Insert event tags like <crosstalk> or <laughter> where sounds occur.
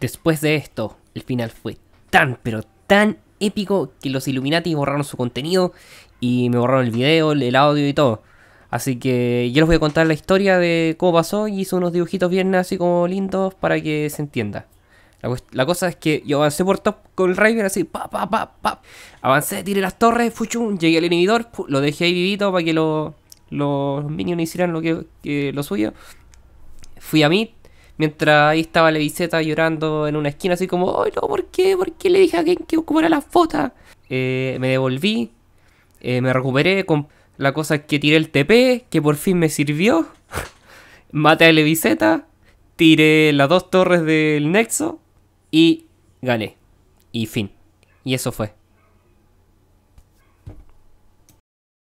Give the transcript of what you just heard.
Después de esto, el final fue tan, pero tan épico que los Illuminati borraron su contenido y me borraron el video, el audio y todo. Así que yo les voy a contar la historia de cómo pasó y hice unos dibujitos bien así como lindos para que se entienda. La, cosa es que yo avancé por top con el Raven así, pa, pa, pa, pa. Avancé, tiré las torres, fuchum, llegué al inhibidor, lo dejé ahí vivito para que los minions hicieran lo que lo suyo. Fui a mí Mientras ahí estaba Leviseta llorando en una esquina, así como, ¡ay no! ¿Por qué? ¿Por qué le dije a alguien que ocupara la foto eh, me devolví, eh, me recuperé, con la cosa es que tiré el TP, que por fin me sirvió. <laughs> Maté a Leviseta, tiré las dos torres del Nexo y gané. Y fin. Y eso fue.